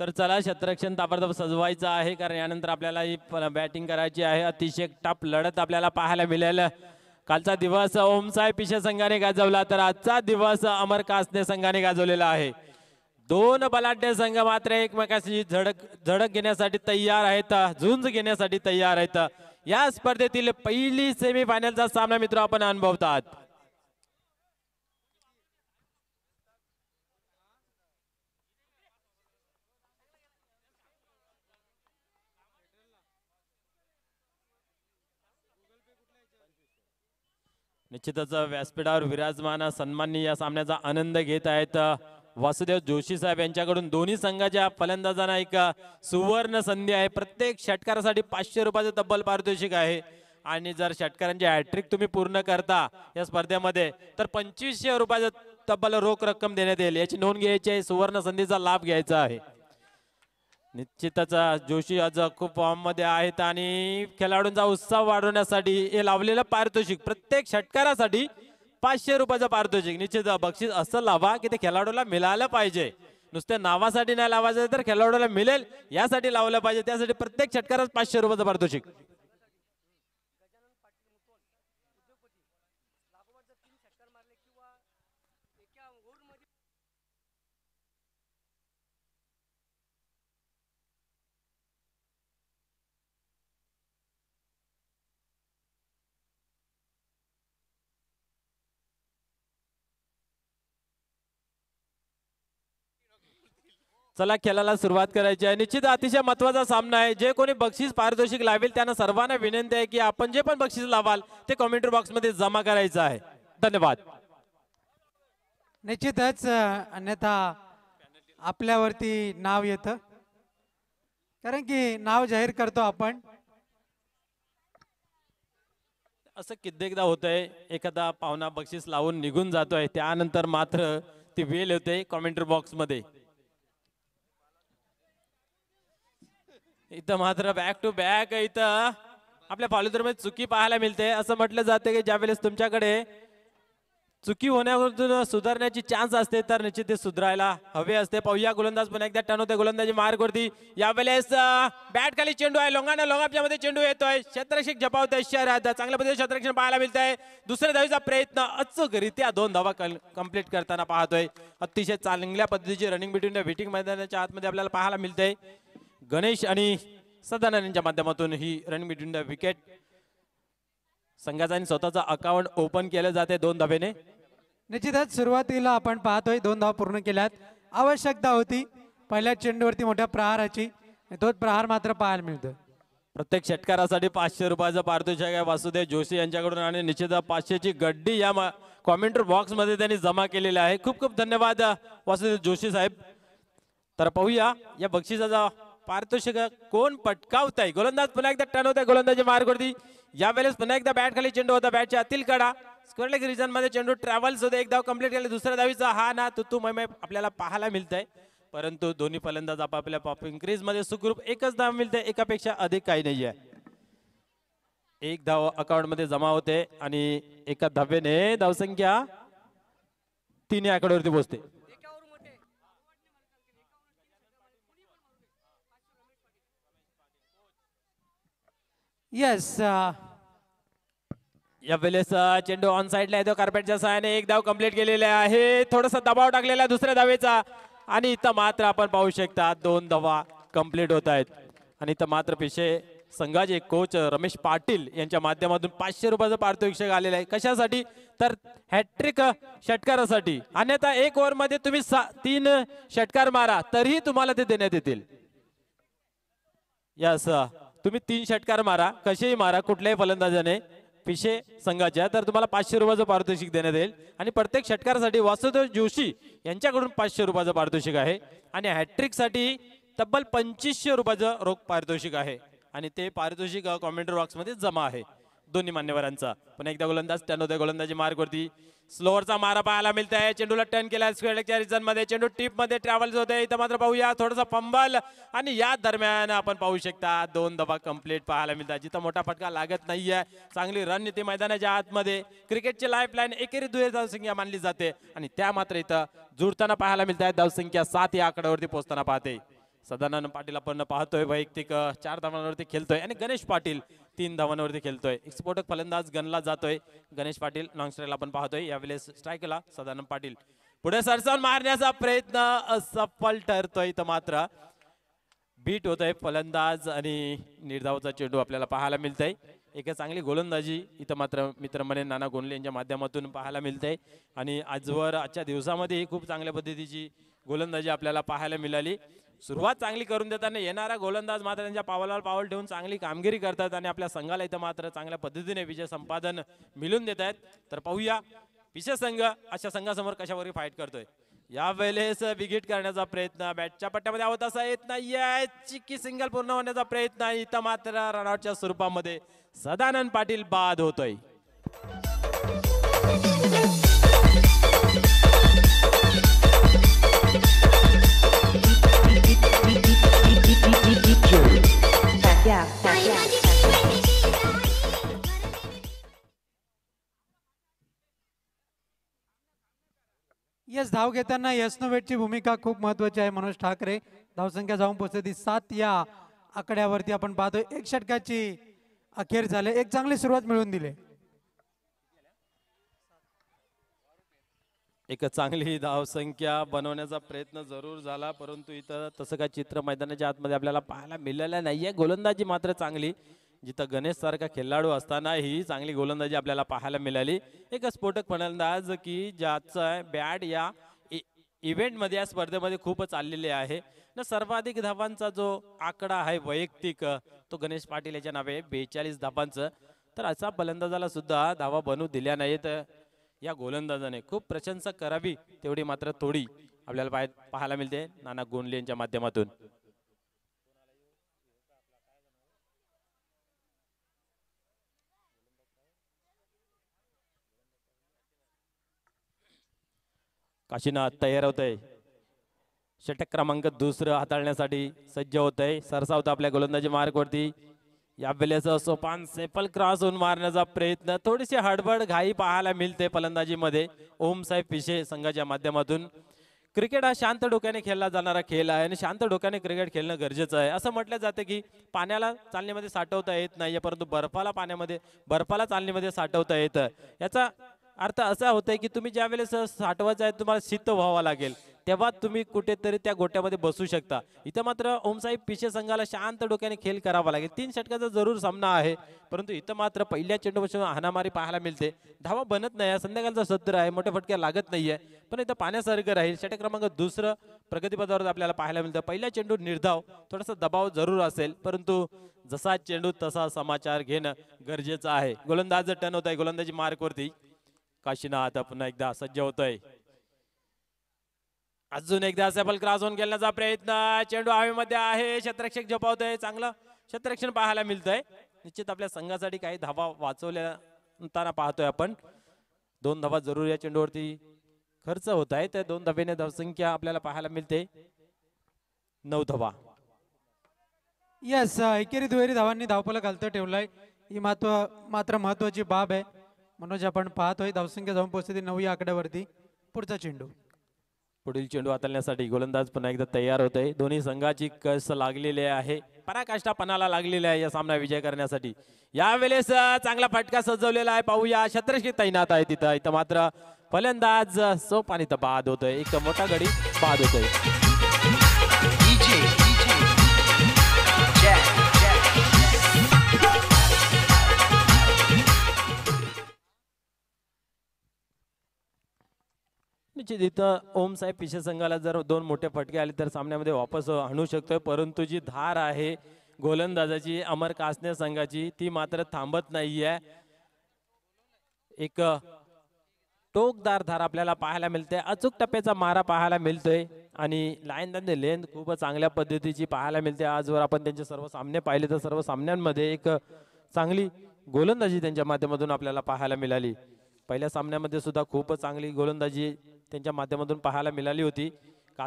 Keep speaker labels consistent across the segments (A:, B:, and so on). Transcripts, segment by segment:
A: तर चला शत्रक्षण ताबडतोब सजवायचं आहे कारण यानंतर आपल्याला ही बॅटिंग करायची आहे अतिशय टप लढत आपल्याला पाहायला मिळेल कालचा दिवस ओमसाहेब पिशे संघाने गाजवला तर आजचा दिवस अमर कासने संघाने गाजवलेला आहे दोन बलाढ्य संघ मात्र एकमेकाशी झडक झडक घेण्यासाठी तयार आहेत झुंज घेण्यासाठी तयार आहेत या स्पर्धेतील पहिली सेमीफायनलचा सामना मित्र आपण अनुभवतात निश्चितच व्यासपीठावर विराजमान सन्माननी या सामन्याचा आनंद घेत आहेत वासुदेव जोशी साहेब यांच्याकडून दोन्ही संघाच्या फलंदाजांना एक सुवर्ण संधी आहे प्रत्येक षटकारासाठी पाचशे रुपयाचं तब्बल पारितोषिक आहे आणि जर षटकारांची हॅट्रिक तुम्ही पूर्ण करता या स्पर्धेमध्ये तर पंचवीसशे रुपयाचा तब्बल रोख रक्कम देण्यात येईल याची नोंद घ्यायची आहे सुवर्ण संधीचा लाभ घ्यायचा आहे निश्चितच जोशी आज खूप फॉर्ममध्ये आहेत आणि खेळाडूंचा उत्साह वाढवण्यासाठी हे लावलेलं पारितोषिक प्रत्येक षटकारासाठी पाचशे रुपयाचं पारितोषिक निश्चित बक्षीस असं लावा की ते खेळाडूला मिळालं पाहिजे नुसत्या नावासाठी नाही लावायचं तर खेळाडूला मिळेल यासाठी लावलं पाहिजे त्यासाठी प्रत्येक षटकारात पाचशे रुपयाचं पारितोषिक चला खेळाला सुरुवात करायची आहे निश्चित अतिशय महत्वाचा सामना आहे जे कोणी बक्षीस पारितोषिक लावेल त्यांना सर्वांना विनंती आहे की आपण जे पण बक्षीस लावाल ते बॉक्स बॉक्समध्ये जमा करायचं आहे
B: धन्यवाद निश्चितच अन्यथा आपल्यावरती नाव येत कारण की नाव जाहीर करतो आपण
A: असं कित्येकदा होत आहे एखादा पाहुणा बक्षीस लावून निघून जातोय त्यानंतर मात्र ती वेल होते बॉक्स मध्ये इथं मात्र बॅक टू बॅक इथं आपल्या मध्ये चुकी पाहायला मिळते असं म्हटलं जाते की ज्या वेळेस तुमच्याकडे चुकी होण्यावरून सुधारण्याची चान्स असते तर निश्चित ते सुधारायला हवे असते पाहूया गोलंदाज पण एकदा टन होते गोलंदाजी मार्गवरती यावेळेस बॅट खाली चेंडू आहे लोंगाना लोंगापच्या मध्ये चेंडू येतोय क्षेत्रक्षक झपावतोय शहर चांगल्या पद्धतीने क्षेत्रक्षण पाहायला मिळत आहे दुसऱ्या धावीचा प्रयत्न रित्या दोन धावा कम्प्लीट करताना पाहतोय अतिशय चांगल्या पद्धतीची रनिंग बिटवीन द मैदानाच्या आतमध्ये आपल्याला पाहायला मिळतंय गणेश आणि सदानंद यांच्या माध्यमातून ही द विकेट संघाचा आणि स्वतःचा अकाउंट ओपन केलं जाते दोन धाबेने
B: निश्चितच सुरुवातीला आपण पाहतोय दोन धाव पूर्ण केल्यात आवश्यकता होती पहिल्या चेंडूवरती मोठ्या प्रहाराची तोच प्रहार मात्र पाहायला मिळतो प्रत्येक
A: षटकारासाठी पाचशे रुपयाचं पारितोषिक आहे वासुदेव जोशी यांच्याकडून आणि निश्चित पाचशेची गड्डी या कॉमेंटर बॉक्समध्ये त्यांनी जमा केलेली आहे खूप खूप धन्यवाद वासुदेव जोशी साहेब तर पाहूया या बक्षिसाचा पारितोषिक कोण पटकावताय गोलंदाज पुन्हा एकदा टर्न होत आहे गोलंदाजी मार्गवरती यावेळेस पुन्हा एकदा बॅट खाली चेंडू होता बॅटच्या आतील कडा स्क्वेअर लेग मध्ये चेंडू ट्रॅव्हल्स होते एक धाव कंप्लीट केले दुसऱ्या धावीचा हा ना तो तू मैमय आपल्याला पाहायला मिळतंय परंतु दोन्ही फलंदाज आपापल्या पॉपिंग क्रीज मध्ये सुखरूप एकच धाव मिळते एकापेक्षा अधिक काही नाही आहे एक धाव अकाउंट मध्ये जमा होते आणि एका धावेने धावसंख्या तिन्ही आकड्यावरती पोहोचते
B: यस uh,
A: या वेळेस चेंडू ऑन साईडला येतो कार्पेटच्या सहाय्याने एक धाव कंप्लीट केलेला आहे थोडासा दबाव टाकलेला दुसऱ्या धावेचा आणि इथं मात्र आपण पाहू शकता दोन धावा कंप्लीट होत आहेत आणि इथं मात्र पिशे संघाचे कोच रमेश पाटील यांच्या माध्यमातून पाचशे रुपयाचं पारितोषिक आलेलं आहे कशासाठी तर हॅट्रिक षटकारासाठी अन्यथा एक ओव्हरमध्ये तुम्ही तीन षटकार मारा तरीही तुम्हाला ते देण्यात येतील यस uh, तुम्ही तीन षटकार मारा कसेही मारा कुठल्याही फलंदाजाने पिशे संघाच्या तर तुम्हाला पाचशे रुपयाचं पारितोषिक देण्यात येईल आणि प्रत्येक षटकारासाठी वासुदेव जोशी यांच्याकडून पाचशे रुपयाचं पारितोषिक आहे आणि हॅट्रिकसाठी तब्बल पंचवीसशे रुपयाचं रोख पारितोषिक आहे आणि ते पारितोषिक कॉमेंटर बॉक्समध्ये जमा आहे दोन्ही मान्यवरांचा पण एकदा गोलंदाज होतोय गोलंदाजी वरती स्लोअरचा मारा पाहायला मिळत आहे चेंडूला टर्न केला स्क्वेअरच्या रिझन मध्ये चेंडू टीप मध्ये ट्रॅव्हल्स होते इथं मात्र पाहूया थोडासा पंबल आणि या दरम्यान आपण पाहू शकता दोन दबा कंप्लीट पाहायला मिळतात जिथं मोठा फटका लागत नाहीये चांगली रणनीती मैदानाच्या आतमध्ये क्रिकेटची लाईफ लाईन एकेरी दुहेरी धावसंख्या मानली जाते आणि त्या मात्र इथं जुडताना पाहायला मिळत आहे धावसंख्या सात या आकड्यावरती पोहोचताना पाहते सदानंद पाटील आपण पाहतोय वैयक्तिक चार धावांवरती खेळतोय आणि गणेश पाटील तीन धावांवरती खेळतोय स्फोटक फलंदाज गणला जातोय गणेश पाटील लॉंग स्ट्राईक आपण पाहतोय यावेळेस स्ट्राईकला सदानंद पाटील पुढे सरसाव मारण्याचा प्रयत्न सफल ठरतोय तर मात्र बीट होत आहे फलंदाज आणि निर्धावचा चेंडू आपल्याला पाहायला मिळत आहे एका चांगली गोलंदाजी इथं मात्र मित्रमने नाना गोंडले यांच्या माध्यमातून पाहायला मिळते आणि आजवर आजच्या दिवसामध्ये खूप चांगल्या पद्धतीची गोलंदाजी आपल्याला पाहायला मिळाली सुरुवात चांगली करून देताना येणारा गोलंदाज मात्र त्यांच्या पावलावर पावल ठेवून चांगली कामगिरी करतात आणि आपल्या संघाला इथं मात्र चांगल्या पद्धतीने विजय संपादन मिळून देत आहेत तर पाहूया विशेष संघ अशा संघासमोर कशावर फाईट करतोय या वेळेस विकेट करण्याचा प्रयत्न बॅटच्या पट्ट्यामध्ये आवत असा येत नाही चिक्की सिंगल पूर्ण होण्याचा प्रयत्न इथं मात्र रनआउटच्या स्वरूपामध्ये सदानंद पाटील बाद होतोय
B: धाव घेताना यशनोवेटची भूमिका खूप महत्वाची आहे मनोज ठाकरे धावसंख्या जाऊन पोहोचते ती सात या आकड्यावरती आपण पाहतो एक षटकाची अखेर झाले एक चांगली सुरुवात मिळवून दिले
A: एक चांगली धावसंख्या बनवण्याचा प्रयत्न जरूर झाला परंतु इथं तसं काय चित्र मैदानाच्या आतमध्ये आपल्याला पाहायला मिळालं नाहीये गोलंदाजी मात्र चांगली जिथं गणेश सारखा खेळाडू असताना ही चांगली गोलंदाजी आपल्याला पाहायला मिळाली एक स्फोटक फलंदाज की ज्याचं बॅट या इव्हेंटमध्ये या स्पर्धेमध्ये खूपच चाललेले आहे ना सर्वाधिक धावांचा जो आकडा आहे वैयक्तिक तो गणेश पाटील याच्या नावे बेचाळीस धावांचं तर असा फलंदाजाला सुद्धा धावा बनू दिल्या नाहीत या गोलंदाजाने खूप प्रशंसा करावी तेवढी मात्र थोडी आपल्याला पाहायला मिळते नाना गोंडले यांच्या माध्यमातून काशीनाथ तयार होत आहे षटक क्रमांक दुसरं हाताळण्यासाठी सज्ज होत आहे सरसावत आपल्या गोलंदाजी मार्गवरती या असो सोपान सेपल क्रॉस होऊन मारण्याचा प्रयत्न थोडीशी हडबड घाई पाहायला मिळते फलंदाजीमध्ये ओमसाहेब पिशे संघाच्या माध्यमातून क्रिकेट हा शांत डोक्याने खेळला जाणारा खेळ आहे आणि शांत डोक्याने क्रिकेट खेळणं गरजेचं आहे असं म्हटलं जातं की पाण्याला चालण्यामध्ये साठवता येत नाही परंतु बर्फाला पाण्यामध्ये बर्फाला चालणीमध्ये साठवता येतं याचा अर्थ असा होत आहे की तुम्ही ज्या वेळेस साठवायचं आहे तुम्हाला सिद्ध व्हावा लागेल तेव्हा तुम्ही कुठेतरी त्या गोट्यामध्ये बसू शकता इथं मात्र ओमसाहेब पिशे संघाला शांत डोक्याने खेळ करावा लागेल तीन षटकाचा जरूर सामना आहे परंतु इथं मात्र पहिल्या चेंडूपासून हानामारी पाहायला मिळते धावा बनत नाही संध्याकाळचा सत्र आहे मोठ्या फटक्या लागत नाहीये पण इथं पाण्यासारखं राहील षटक क्रमांक दुसरं प्रगतीपदावर आपल्याला पाहायला मिळतं पहिला चेंडू निर्धाव थोडासा दबाव जरूर असेल परंतु जसा चेंडू तसा समाचार घेणं गरजेचं आहे गोलंदाज टन होत आहे गोलंदाजी मार्कवरती काशीनाथ पुन्हा एकदा सज्ज होतोय अजून एकदा सेबल क्रॉस होऊन गेल्याचा प्रयत्न चेंडू हवेमध्ये आहे क्षेत्रक्षक झोपावतोय चांगलं क्षेत्ररक्षण पाहायला मिळतंय निश्चित आपल्या संघासाठी काही धावा वाचवल्या पाहतोय आपण दोन धावा जरूर या चेंडूवरती खर्च होत आहे त्या दोन धाब्याने धावसंख्या आपल्याला पाहायला मिळते नऊ धावा
B: यस एकेरी दुहेरी धावांनी धावपला घालतं ठेवलाय ही महत्व मात्र महत्वाची बाब आहे मनोज आपण पाहतोय धावसंख्या जाऊन पोहोचते नऊ या आकड्यावरती पुढचा चेंडू
A: पुढील चेंडू हातलण्यासाठी गोलंदाज पुन्हा एकदा तयार होत आहे दोन्ही संघाची कस लागलेली आहे पराकाष्ठापणाला पणाला लागलेली आहे या सामना विजय करण्यासाठी यावेळेस चांगला फटका सजवलेला आहे पाहूया छत्रश्री तैनात आहे तिथं इथं मात्र फलंदाज सोप आणि इथं बाद होतोय एक मोठा गडी बाद होतोय निश्चित म्हणजे इथं ओम साहेब पिशे संघाला जर दोन मोठे फटके आले तर सामन्यामध्ये वापस आणू शकतोय परंतु जी धार आहे गोलंदाजाची अमर कासने संघाची ती मात्र थांबत नाहीये एक टोकदार धार आपल्याला पाहायला मिळते अचूक टप्प्याचा मारा पाहायला मिळतोय आणि लाईन लेन लेंथ खूप चांगल्या पद्धतीची पाहायला मिळते आजवर आपण त्यांचे सर्व सामने पाहिले तर सर्व सामन्यांमध्ये एक चांगली गोलंदाजी त्यांच्या माध्यमातून आपल्याला पाहायला मिळाली पहिल्या सामन्यामध्ये सुद्धा खूप चांगली गोलंदाजी त्यांच्या माध्यमातून पाहायला मिळाली होती का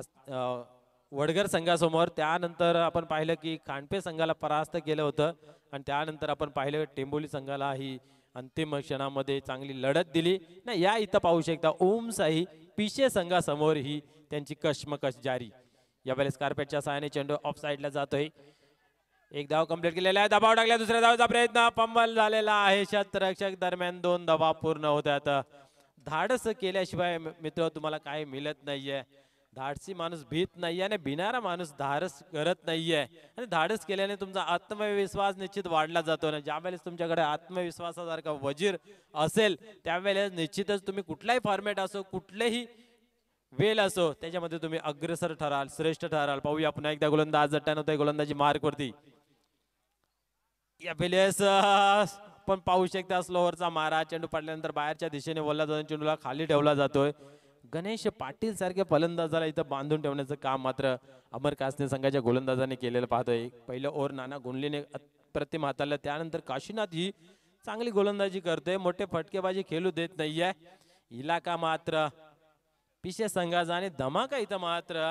A: वडगर संघासमोर त्यानंतर आपण पाहिलं की खांडपे संघाला परास्त केलं होतं आणि त्यानंतर आपण पाहिलं टेंबोली संघाला ही अंतिम क्षणामध्ये चांगली लढत दिली ना या इथं पाहू शकता साई पिशे संघासमोर ही त्यांची कशमकश जारी वेळेस कार्पेटच्या सहाय्याने चेंडू ऑफ साईडला जातोय एक धाव कंप्लीट केलेला आहे दबाव टाकला दुसऱ्या धावचा प्रयत्न पंबल झालेला आहे शतरक्षक दरम्यान दोन दबाव पूर्ण होतात धाडस केल्याशिवाय मित्र तुम्हाला काही मिळत नाहीये धाडसी माणूस भीत नाहीये आणि भिणारा माणूस धाडस करत नाहीये आणि धाडस केल्याने तुमचा आत्मविश्वास निश्चित वाढला जातो ना ज्यावेळेस तुमच्याकडे आत्मविश्वासासारखा वजीर असेल त्यावेळेस निश्चितच तुम्ही कुठलाही फॉर्मॅट असो कुठलेही वेल असो त्याच्यामध्ये तुम्ही अग्रसर ठराल श्रेष्ठ ठराल पाहूया पुन्हा एकदा गोलंदाज जट्टा होतोय गोलंदाजी मार्कवरती बिलेस पण पाहू शकता स्लोवरचा मारा चेंडू पडल्यानंतर बाहेरच्या दिशेने बोलला जातो चेंडूला खाली ठेवला जातोय गणेश पाटील सारखे फलंदाजाला इथं बांधून ठेवण्याचं काम मात्र अमर कासने संघाच्या गोलंदाजाने केलेलं पाहतोय पहिलं ओव्हर नाना गुंडलीने प्रतिम हाताळलं त्यानंतर काशीनाथ ही चांगली गोलंदाजी करतोय मोठे फटकेबाजी खेळू देत नाहीये इलाका मात्र पिशे संघाचा आणि धमाका इथं मात्र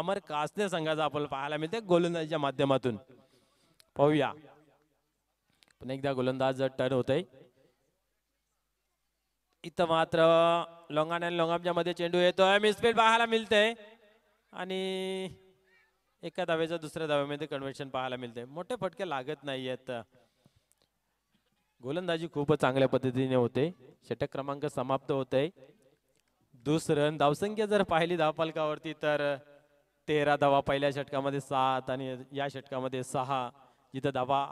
A: अमर कासने संघाचा आपल्याला पाहायला मिळते गोलंदाजीच्या माध्यमातून पाहूया पण एकदा गोलंदाज टर्न होत आहे इथं मात्र लोंगाण आणि लोंगामच्या मध्ये चेंडू येतोय मिसफील्ड पाहायला मिळते आणि एका धाव्याच्या दुसऱ्या धाव्यामध्ये कन्व्हेशन पाहायला मिळते मोठे फटके लागत नाही गोलंदाजी खूपच चांगल्या पद्धतीने होते षटक क्रमांक समाप्त होत आहे दुसरं धावसंख्या जर पाहिली धावपालकावरती तर तेरा धावा पहिल्या षटकामध्ये सात आणि या षटकामध्ये सहा जिथं धावा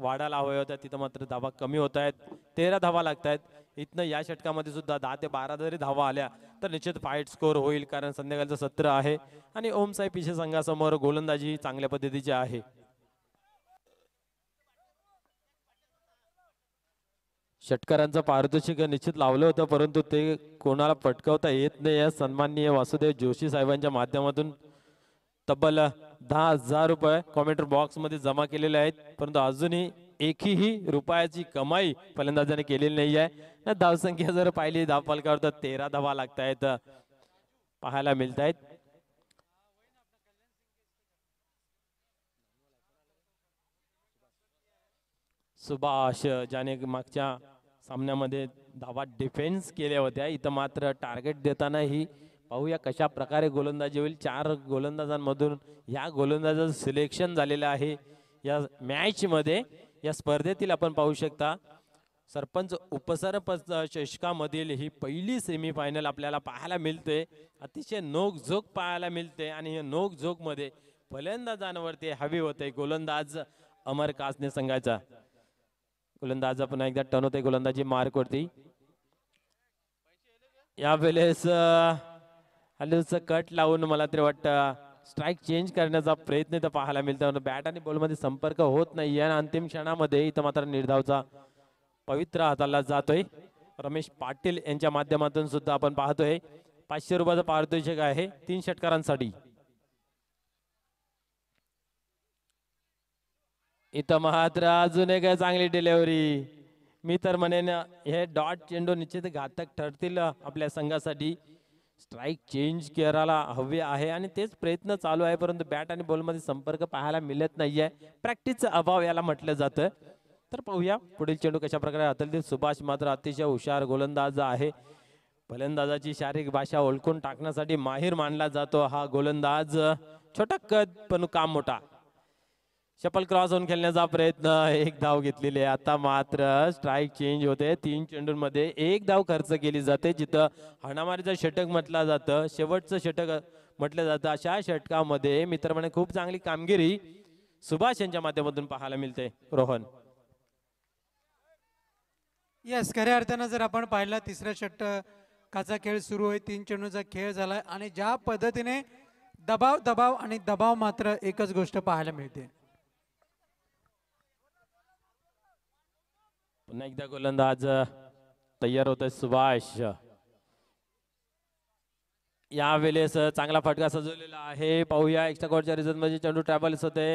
A: वाढायला हव्या होत्या तिथं मात्र धावा कमी होत आहेत तेरा धावा लागत आहेत इथनं या षटकामध्ये सुद्धा दहा ते बारा जरी धावा आल्या तर निश्चित फाईट स्कोर होईल कारण संध्याकाळचं सत्र आहे आणि ओम साहेब पिशे संघासमोर गोलंदाजी चांगल्या पद्धतीची आहे षटकारांचं पारितोषिक निश्चित लावलं होतं परंतु ते कोणाला पटकवता येत नाही या सन्माननीय वासुदेव जोशी साहेबांच्या माध्यमातून तब्बल दहा हजार रुपये कॉमेंटर मध्ये जमा केलेले आहेत परंतु अजूनही एकही रुपयाची कमाई फलंदाजाने केलेली नाही आहे धावसंख्या जर पाहिली धाव तर तेरा धावा लागत आहेत पाहायला मिळत आहेत सुभाष ज्याने मागच्या सामन्यामध्ये धावा डिफेन्स केल्या होत्या इथं मात्र टार्गेट देताना ही पाहूया कशा प्रकारे गोलंदाजी होईल चार गोलंदाजांमधून या गोलंदाजाचं सिलेक्शन झालेलं आहे या मॅचमध्ये या स्पर्धेतील आपण पाहू शकता सरपंच उपसरपंच चषकामधील ही पहिली सेमीफायनल आपल्याला पाहायला मिळते अतिशय नोकझोक पाहायला मिळते आणि हे नोकझोकमध्ये फलंदाजांवरती हवी होते गोलंदाज अमर कासने संघाचा गोलंदाज पुन्हा एकदा टर्न होते गोलंदाजी मार्क या वेळेस हल्लीचं कट लावून मला तरी वाटतं स्ट्राईक चेंज करण्याचा प्रयत्न इथं पाहायला मिळतो बॅट आणि बॉलमध्ये संपर्क होत नाही आणि अंतिम क्षणामध्ये इथं मात्र निर्धावचा पवित्र हाताला जातोय रमेश पाटील यांच्या माध्यमातून सुद्धा आपण पाहतोय पाचशे रुपयाचं पारितोषिक आहे तीन षटकारांसाठी इथं मात्र अजून एक चांगली डिलेवरी मी तर म्हणेन हे डॉट चेंडू निश्चित घातक ठरतील आपल्या संघासाठी स्ट्राईक चेंज करायला हवे आहे आणि तेच प्रयत्न चालू आहे परंतु बॅट आणि बॉलमध्ये संपर्क पाहायला मिळत नाही आहे प्रॅक्टिसचा अभाव याला म्हटलं जातं तर पाहूया पुढील चेंडू कशा प्रकारे सुभाष मात्र अतिशय हुशार गोलंदाज आहे फलंदाजाची शारीरिक भाषा ओळखून टाकण्यासाठी माहीर मानला जातो हा गोलंदाज छोटा कद पण काम मोठा शपल क्रॉस होऊन खेळण्याचा प्रयत्न एक धाव घेतलेली आहे आता मात्र स्ट्राईक चेंज होते तीन चेंडूंमध्ये एक धाव खर्च केली जाते जिथं हणामारीचा षटक म्हटलं जातं शेवटचं षटक म्हटलं जातं अशा षटकामध्ये मित्रपणे खूप चांगली कामगिरी सुभाष यांच्या माध्यमातून पाहायला मिळते रोहन
B: येस खऱ्या अर्थानं जर आपण पाहिला तिसऱ्या षटकाचा खेळ सुरू आहे तीन चेंडूचा खेळ झाला आणि ज्या पद्धतीने दबाव दबाव आणि दबाव मात्र एकच गोष्ट पाहायला मिळते
A: पुन्हा एकदा गोलंदाज तयार होत सुभाष या वेळेस चांगला फटका सजवलेला आहे पाहूया एक्स्ट्रा कोर्टच्या रिझन मध्ये चेंडू ट्रॅव्हल्स होते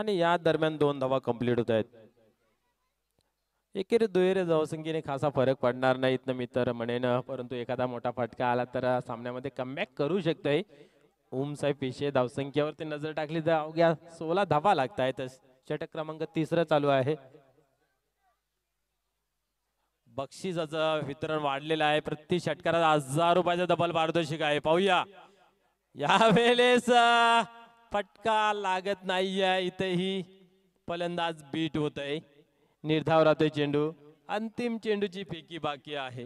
A: आणि या दरम्यान दोन धावा कम्प्लीट होत आहेत एकेरी दुहेरी धावसंख्येने खासा फरक पडणार नाहीत ना मी तर म्हणेन परंतु एखादा मोठा फटका आला तर सामन्यामध्ये कमबॅक करू शकतोय साहेब पिशे धावसंख्येवरती नजर टाकली तर अवघ्या सोळा धावा लागत आहेत षटक क्रमांक तिसरा चालू आहे बक्षिसाचं वितरण वाढलेलं आहे प्रति षटकारात हजार रुपयाचा डबल पारितोषिक आहे पाहूया या वेळेस फटका लागत नाहीये इथेही फलंदाज बीट होत आहे निर्धाव राहतोय चेंडू अंतिम चेंडूची फेकी बाकी आहे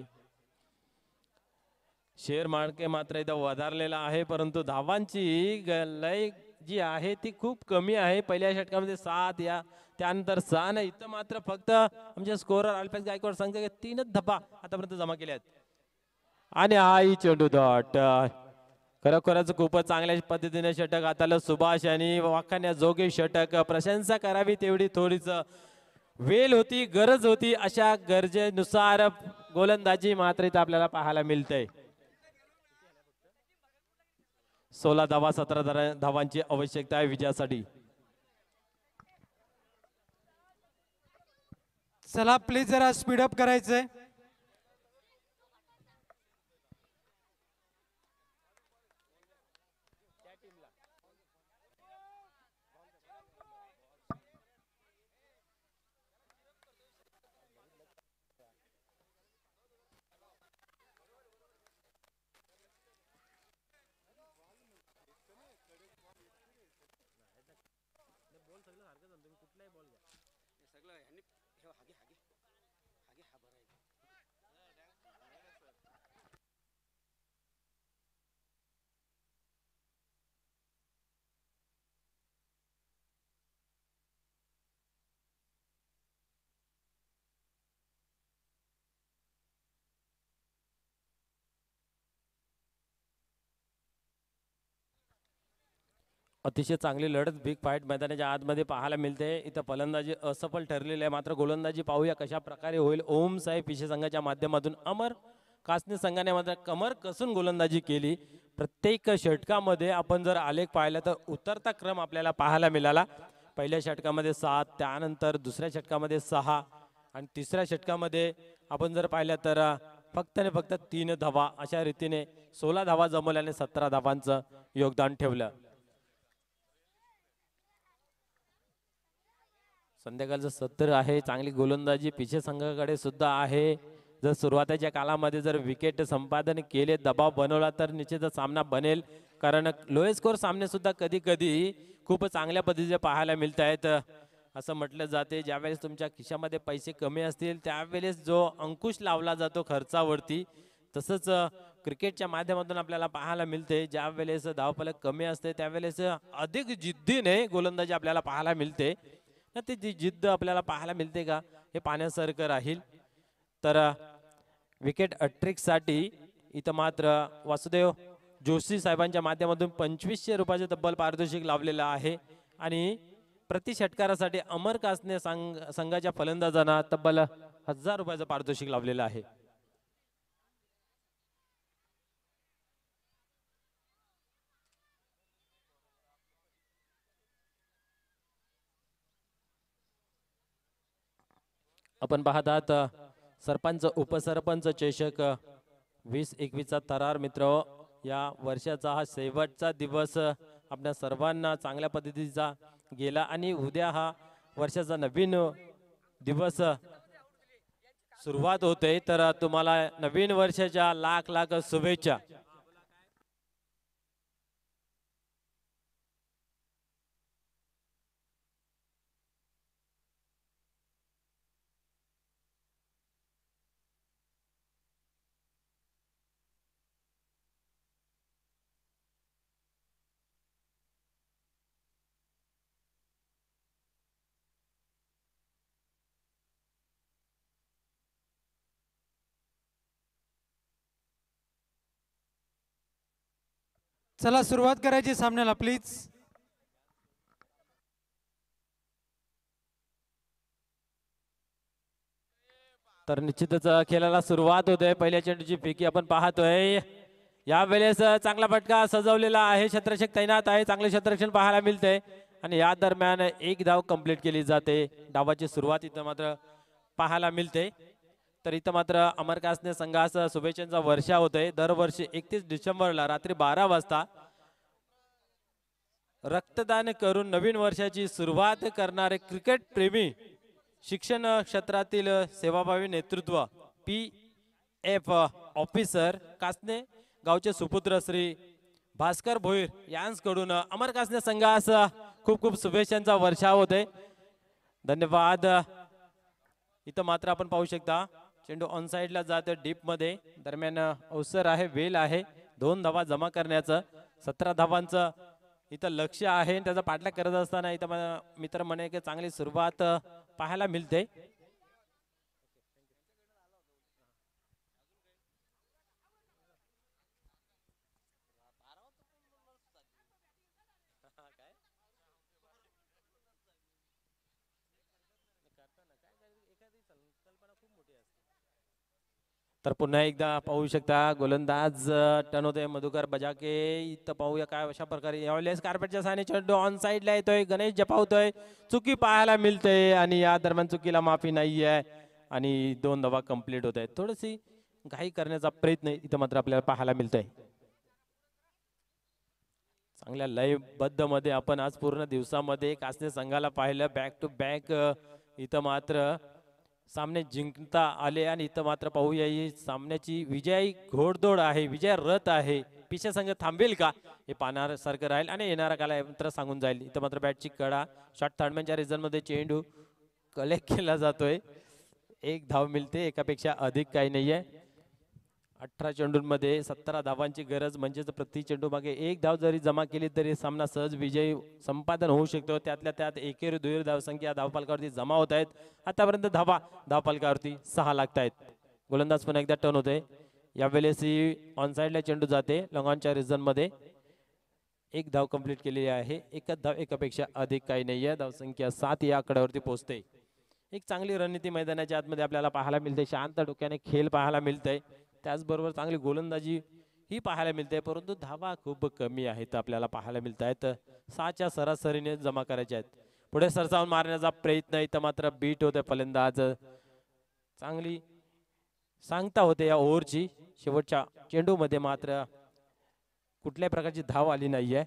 A: शेअर मार्केट मात्र इथं वधारलेला आहे परंतु धावांची लय जी आहे ती खूप कमी आहे पहिल्या षटकामध्ये सात या त्यानंतर सहा नाही इथं मात्र फक्त आमच्या स्कोरर अल्पेश गायकवाड संघ तीनच धब्बा आतापर्यंत जमा केल्या आहेत आणि आई चेंडू डॉट खरोखरच खूपच चांगल्या पद्धतीने षटक आता सुभाष आणि वाखान्या जोगे षटक प्रशंसा करावी तेवढी थोडीच वेल होती गरज होती अशा गरजेनुसार गोलंदाजी मात्र इथं आपल्याला पाहायला मिळते सोळा धावा सतरा धावांची आवश्यकता आहे विजयासाठी
B: चला प्लीज जरा स्पीड अप आहे
A: अतिशय चांगली लढत बिग फाईट मैदानाच्या आतमध्ये पाहायला मिळते इथं फलंदाजी असफल ठरलेली आहे मात्र गोलंदाजी पाहूया कशा प्रकारे होईल ओम साई पिशे संघाच्या माध्यमातून अमर कासने संघाने मात्र कमर कसून गोलंदाजी केली प्रत्येक षटकामध्ये आपण जर आलेख पाहिला तर उतरता क्रम आपल्याला पाहायला मिळाला पहिल्या षटकामध्ये सात त्यानंतर दुसऱ्या षटकामध्ये सहा आणि तिसऱ्या षटकामध्ये आपण जर पाहिलं तर फक्त आणि फक्त तीन धावा अशा रीतीने सोळा धावा जमवल्याने सतरा धावांचं योगदान ठेवलं संध्याकाळचं सत्र आहे चांगली गोलंदाजी पिछे संघाकडे सुद्धा आहे जर सुरुवातीच्या काळामध्ये जर विकेट संपादन केले दबाव बनवला तर निश्चितच सामना बनेल कारण लोए स्कोर सामने सुद्धा कधी कधी खूप चांगल्या पद्धतीचे पाहायला मिळत आहेत असं म्हटलं जाते ज्यावेळेस तुमच्या खिशामध्ये पैसे कमी असतील त्यावेळेस जो अंकुश लावला जातो खर्चावरती तसंच क्रिकेटच्या माध्यमातून आपल्याला पाहायला मिळते ज्या वेळेस कमी असते त्यावेळेस अधिक जिद्दीने गोलंदाजी आपल्याला पाहायला मिळते ना ते जी जिद्द आपल्याला पाहायला मिळते का हे पाण्यासारखं राहील तर विकेट अट्रिकसाठी इथं मात्र वासुदेव जोशी साहेबांच्या माध्यमातून पंचवीसशे रुपयाचे तब्बल पारितोषिक लावलेलं आहे आणि प्रति षटकारासाठी अमर कासने संघाच्या फलंदाजांना तब्बल हजार रुपयाचं पारितोषिक लावलेलं आहे आपण पाहतात सरपंच उपसरपंच चेषक वीस एकवीसचा तरार मित्र या वर्षाचा हा शेवटचा दिवस आपल्या सर्वांना चांगल्या पद्धतीचा गेला आणि उद्या हा वर्षाचा नवीन दिवस सुरुवात होते तर तुम्हाला नवीन वर्षाच्या लाख लाख शुभेच्छा चला सुरुवात करायची
B: सामन्याला प्लीज
A: तर निश्चितच खेळाला सुरुवात होते पहिल्या चेंडूची फिकी आपण पाहतोय या वेळेस चांगला फटका सजवलेला आहे क्षेत्रक्षक तैनात आहे चांगले क्षेत्रक्षण पाहायला मिळते आणि या दरम्यान एक धाव कंप्लीट केली जाते धावाची सुरुवात इथं मात्र पाहायला मिळते तर इथं मात्र अमर कासने संघास शुभेच्छांचा वर्षा होतोय दरवर्षी एकतीस डिसेंबरला रात्री बारा वाजता रक्तदान करून नवीन वर्षाची सुरुवात करणारे क्रिकेट प्रेमी शिक्षण क्षेत्रातील सेवाभावी नेतृत्व पी एफ ऑफिसर कासने गावचे सुपुत्र श्री भास्कर भोईर यांकडून अमर कासने संघास खूप खूप शुभेच्छांचा वर्षाव होते धन्यवाद इथं मात्र आपण पाहू शकता चेंडू ऑन साईडला जातो मध्ये दरम्यान अवसर आहे वेल आहे दोन धावा जमा करण्याचं सतरा धावांचं इथं लक्ष आहे त्याचा पाठलाग करत असताना इथं मित्र म्हणे की चांगली सुरुवात पाहायला मिळते तर पुन्हा एकदा पाहू शकता गोलंदाज टन होतोय मधुकर बजाके इथं पाहूया काय अशा प्रकारे यावेळेस कार्पेटच्या साने चेंडू ऑन साईडला येतोय गणेश जपावतोय चुकी पाहायला मिळते आणि या दरम्यान चुकीला माफी नाही आहे आणि दोन धावा कंप्लीट होत आहेत थोडीशी घाई करण्याचा प्रयत्न इथं मात्र आपल्याला पाहायला मिळतोय चांगल्या लयबद्ध मध्ये आपण आज पूर्ण दिवसामध्ये कासने संघाला पाहिलं बॅक टू बॅक इथं मात्र सामने जिंकता आले आणि इथं मात्र पाहूया ही सामन्याची विजय घोडदोड आहे विजय रथ आहे पिशा संघ थांबेल का हे सारखं राहील आणि येणारा काला मात्र सांगून जाईल इथं मात्र बॅटची कडा शॉर्ट थर्डमॅनच्या रिझनमध्ये चेंडू कलेक्ट केला जातोय एक धाव मिळते एकापेक्षा अधिक काही नाही आहे अठरा चेंडूंमध्ये सतरा धावांची गरज म्हणजेच प्रति चेंडू मागे एक धाव जरी जमा केली तरी सामना सहज विजयी संपादन होऊ शकतो त्यातल्या त्यात एकेरी दुहेरी धावसंख्या धावपालकावरती जमा होत आहेत आतापर्यंत धावा धावपालकावरती सहा लागत आहेत गोलंदाज पण एकदा टर्न होते यावेळेस ही ऑन साईडला चेंडू जाते लॉंगॉनच्या रिझनमध्ये एक धाव कंप्लीट केलेली आहे एकच धाव एकापेक्षा अधिक काही नाही आहे धावसंख्या सात या आकड्यावरती पोहोचते एक चांगली रणनीती मैदानाच्या आतमध्ये आपल्याला पाहायला मिळते शांत डोक्याने खेळ पाहायला मिळतंय त्याचबरोबर चांगली गोलंदाजी ही पाहायला मिळते परंतु धावा खूप कमी आहेत आपल्याला पाहायला मिळत आहेत सहाच्या सरासरीने जमा करायच्या आहेत पुढे सरसावून मारण्याचा प्रयत्न इथं मात्र बीट होते फलंदाज चांगली सांगता होते या ओव्हरची शेवटच्या चेंडूमध्ये मात्र कुठल्याही प्रकारची धाव आली नाहीये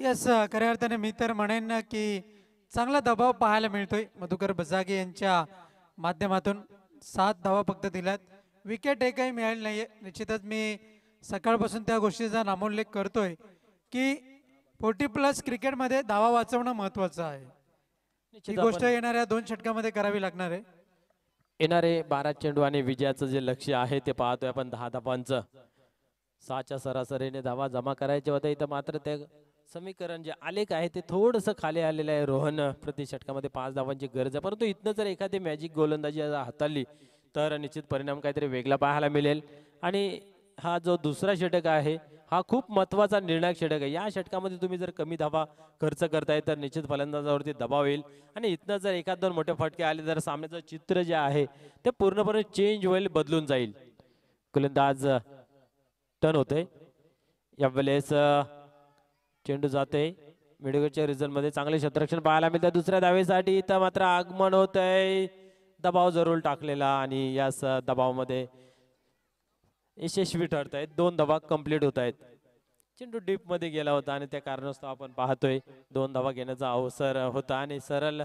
B: येस खऱ्या अर्थाने मी तर म्हणेन की चांगला दबाव पाहायला मिळतोय मधुकर बजागे यांच्या माध्यमातून सात धावा फक्त दिल्यात विकेट एकही मिळाली नाही निश्चितच मी सकाळपासून त्या गोष्टीचा नामोल्लेख करतोय की फोर्टी प्लस क्रिकेटमध्ये धावा वाचवणं महत्वाचं आहे ही गोष्ट येणाऱ्या दोन षटकामध्ये करावी लागणार आहे
A: येणारे बारा चेंडू आणि विजयाचं जे लक्ष आहे ते पाहतोय आपण दहा धावांचं सहाच्या सरासरीने धावा जमा करायचे होते इथं मात्र ते समीकरण जे आलेख आहे ते थोडंसं खाली आलेलं आहे रोहन प्रति षटकामध्ये पाच धावांची गरज आहे परंतु इथनं जर एखादी मॅजिक गोलंदाजी हाताळली तर निश्चित परिणाम काहीतरी वेगळा पाहायला मिळेल आणि हा जो दुसरा षटक आहे हा खूप महत्वाचा निर्णायक षटक आहे या षटकामध्ये तुम्ही जर कमी धावा खर्च करताय तर निश्चित फलंदाजावरती दबाव येईल आणि इथनं जर एखाद दोन मोठे फटके आले तर सामन्याचं चित्र जे आहे ते पूर्णपणे चेंज होईल बदलून जाईल गोलंदाज टर्न होते वेळेस चेंडू जाते मिडगडच्या मध्ये चांगले क्षेत्ररक्षण पाहायला मिळतं दुसऱ्या दावेसाठी इथं मात्र आगमन होत आहे दबाव जरूर टाकलेला आणि याच मध्ये यशस्वी ठरत आहेत दोन दबा कम्प्लीट होत आहेत चेंडू मध्ये गेला होता आणि त्या कारणास्तव आपण पाहतोय दोन धावा घेण्याचा अवसर होता आणि सरळ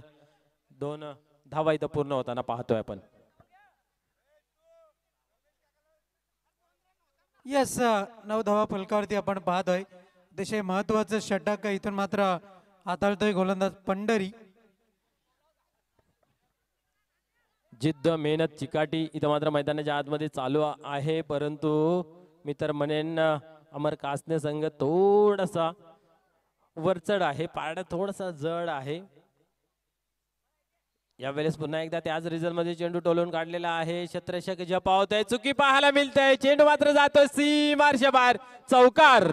A: दोन धावा इथं पूर्ण होताना पाहतोय आपण
B: येस नऊ धावा फलकावरती आपण पाहतोय अतिशय महत्वाचं षटक इथून मात्र हाताळतोय गोलंदाज पंढरी
A: जिद्द मेहनत चिकाटी इथं मात्र मैदानाच्या आतमध्ये चालू आहे परंतु मी तर म्हणेन अमर कासने संघ थोडासा वरचड आहे पाडा थोडासा जड आहे यावेळेस पुन्हा एकदा त्याच रिझल्ट मध्ये चेंडू टोलून काढलेला आहे क्षेत्रशक जपावत आहे चुकी पाहायला मिळत आहे चेंडू मात्र जातो सीमारशा बाहेर चौकार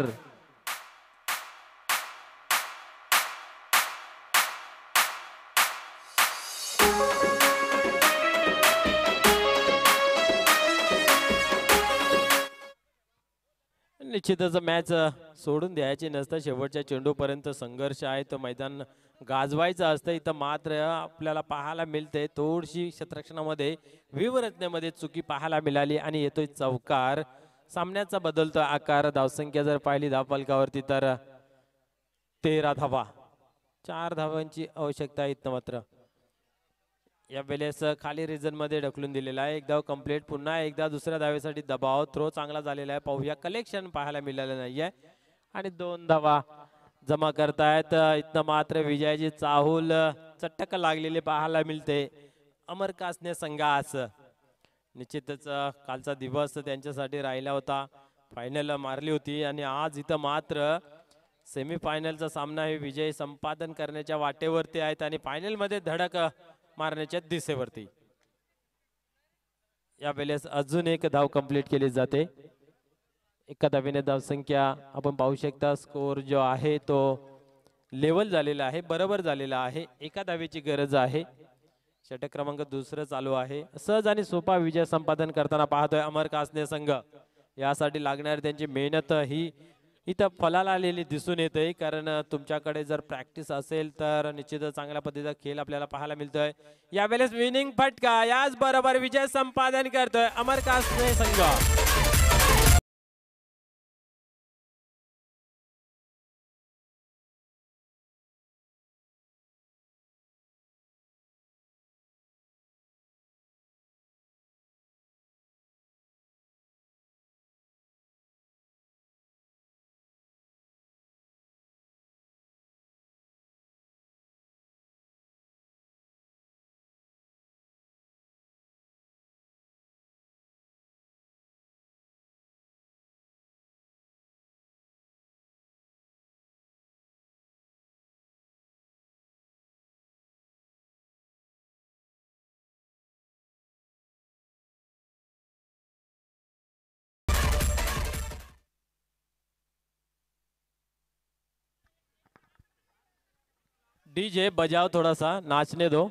A: निश्चितच मॅच सोडून द्यायची नसतं शेवटच्या चेंडूपर्यंत संघर्ष आहे तो मैदान गाजवायचं असतं इथं मात्र आपल्याला पाहायला मिळते थोडीशी क्षेत्रक्षणामध्ये व्यूवरचनेमध्ये चुकी पाहायला मिळाली आणि येतोय चौकार सामन्याचा बदलतो आकार धावसंख्या जर पाहिली धावपालकावरती तर तेरा धावा चार धावांची आवश्यकता इथं मात्र या वेळेस खाली मध्ये ढकलून दिलेला आहे एकदा धाव कम्प्लीट पुन्हा एकदा दुसऱ्या धावेसाठी दबाव थ्रो चांगला झालेला आहे पाहूया कलेक्शन पाहायला मिळालं नाहीये आणि दोन धावा जमा करतायत इथं मात्र विजयाची चाहूल चटक लागलेली पाहायला मिळते अमर कासने संघास निश्चितच कालचा दिवस त्यांच्यासाठी राहिला होता फायनल मारली होती आणि आज इथं मात्र फायनलचा सामना हे विजय संपादन करण्याच्या वाटेवरती आहेत आणि फायनलमध्ये धडक मारण्याच्या दिशेवरती या वेळेस अजून एक धाव कंप्लीट केली जाते एका धाव संख्या आपण पाहू शकता स्कोर जो आहे तो लेवल झालेला आहे बरोबर झालेला आहे एका धावीची गरज आहे षटक क्रमांक दुसरं चालू आहे सहज आणि सोपा विजय संपादन करताना पाहतोय अमर कासने संघ यासाठी लागणारी त्यांची मेहनत ही इथं फलाला आलेली दिसून येत आहे कारण तुमच्याकडे जर प्रॅक्टिस असेल तर निश्चित चांगल्या पद्धतीचा खेळ आपल्याला पाहायला मिळतोय यावेळेस विनिंग फटका याच बरोबर विजय संपादन करतोय अमर कासने संघ डीजे बजाओ थोड़ा सा नाचने दो